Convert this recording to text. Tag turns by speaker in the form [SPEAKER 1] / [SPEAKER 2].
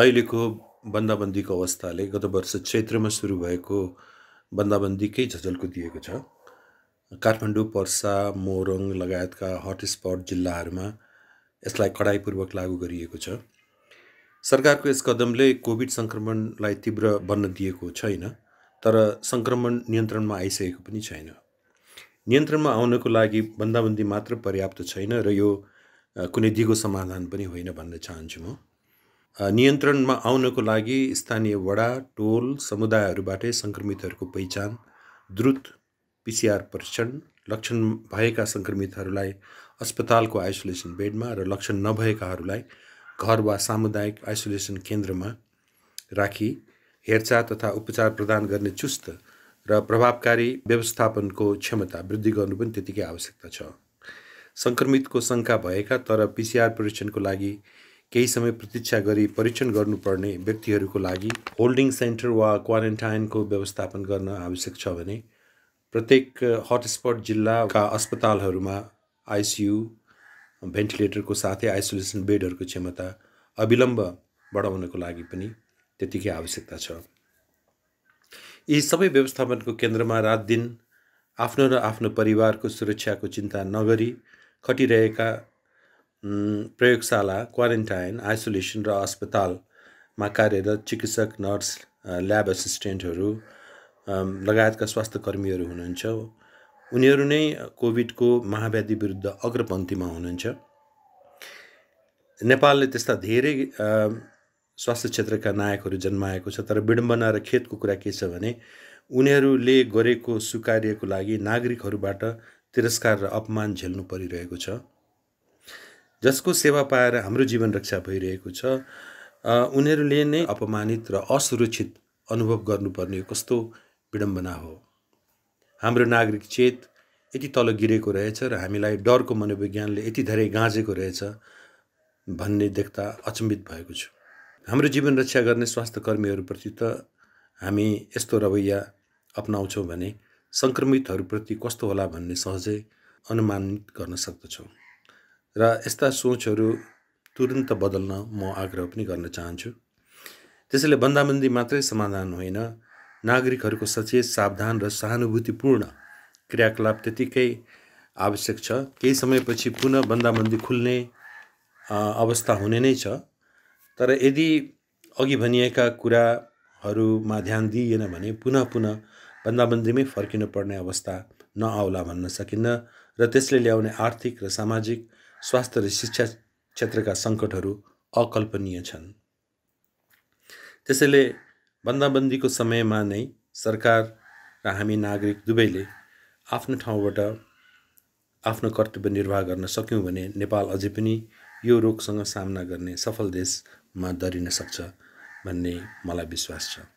[SPEAKER 1] अहिलेको बन्दाबन्दीको अवस्थाले गत वर्ष चैत्रमा सुरु भएको बन्दाबन्दीकै झझल्को दिएको छ काठमाडौँ पर्सा मोरङ लगायतका हटस्पट जिल्लाहरूमा यसलाई कडाइपूर्वक लागू गरिएको छ सरकारको यस कदमले कोभिड सङ्क्रमणलाई तीव्र बन्न दिएको छैन तर सङ्क्रमण नियन्त्रणमा आइसकेको पनि छैन नियन्त्रणमा आउनको लागि बन्दाबन्दी मात्र पर्याप्त छैन र यो कुनै दिगो समाधान पनि होइन भन्न चाहन्छु म नियन्त्रणमा आउनको लागि स्थानीय वडा टोल समुदायहरूबाटै सङ्क्रमितहरूको पहिचान द्रुत पिसिआर परीक्षण लक्षण भएका सङ्क्रमितहरूलाई अस्पतालको आइसोलेसन बेडमा र लक्षण नभएकाहरूलाई घर वा सामुदायिक आइसोलेसन केन्द्रमा राखी हेरचाह तथा उपचार प्रदान गर्ने चुस्त र प्रभावकारी व्यवस्थापनको क्षमता वृद्धि गर्नु पनि त्यतिकै आवश्यकता छ सङ्क्रमितको शङ्का भएका तर पिसिआर परीक्षणको लागि केही समय प्रतीक्षा गरी परीक्षण गर्नुपर्ने व्यक्तिहरूको लागि होल्डिङ सेन्टर वा क्वारेन्टाइनको व्यवस्थापन गर्न आवश्यक छ भने प्रत्येक हटस्पट जिल्लाका अस्पतालहरूमा आइसियु भेन्टिलेटरको साथै आइसोलेसन बेडहरूको क्षमता अविलम्ब बढाउनको लागि पनि त्यतिकै आवश्यकता छ यी सबै व्यवस्थापनको केन्द्रमा रात दिन आफ्नो र आफ्नो परिवारको सुरक्षाको चिन्ता नगरी खटिरहेका प्रयोगशाला क्वारेन्टाइन आइसोलेसन र अस्पतालमा कार्यरत चिकित्सक नर्स ल्याब एसिस्टेन्टहरू लगायतका स्वास्थ्य कर्मीहरू हुनुहुन्छ उनीहरू नै कोभिडको महाव्याधि विरुद्ध अग्रपन्थीमा हुनुहुन्छ नेपालले त्यस्ता धेरै स्वास्थ्य क्षेत्रका नायकहरू जन्माएको छ तर विडम्बना र खेतको कुरा के छ भने उनीहरूले गरेको सुकार्यको लागि नागरिकहरूबाट तिरस्कार र अपमान झेल्नु परिरहेको छ जसको सेवा पाएर हाम्रो जीवन रक्षा भइरहेको छ उनीहरूले नै अपमानित र असुरक्षित अनुभव गर्नुपर्ने कस्तो विडम्बना हो हाम्रो नागरिक चेत यति तल गिरेको रहेछ र हामीलाई डरको मनोविज्ञानले यति धेरै गाँजेको रहेछ भन्ने देख्दा अचम्बित भएको छु हाम्रो जीवन रक्षा गर्ने स्वास्थ्य कर्मीहरूप्रति त हामी यस्तो रवैया अप्नाउँछौँ भने सङ्क्रमितहरूप्रति कस्तो होला भन्ने सहजै अनुमानित गर्न सक्दछौँ र यस्ता सोचहरू तुरन्त बदल्न म आग्रह पनि गर्न चाहन्छु त्यसैले बन्दाबन्दी मात्रै समाधान होइन नागरिकहरूको सचेत सावधान र सहानुभूतिपूर्ण क्रियाकलाप त्यतिकै आवश्यक छ केही समयपछि पुनः बन्दाबन्दी खुल्ने अवस्था हुने नै छ तर यदि अघि भनिएका कुराहरूमा ध्यान दिइएन भने पुनः पुनः बन्दाबन्दीमै फर्किनु पर्ने अवस्था नआउला भन्न सकिन्न र त्यसले ल्याउने आर्थिक र सामाजिक स्वास्थ्य र शिक्षा क्षेत्रका सङ्कटहरू अकल्पनीय छन् त्यसैले बन्दाबन्दीको समयमा नै सरकार र हामी नागरिक दुवैले आफ्नो ठाउँबाट आफ्नो कर्तव्य निर्वाह गर्न सक्यौँ भने नेपाल अझै पनि यो रोगसँग सामना गर्ने सफल देशमा दरिन सक्छ भन्ने मलाई विश्वास छ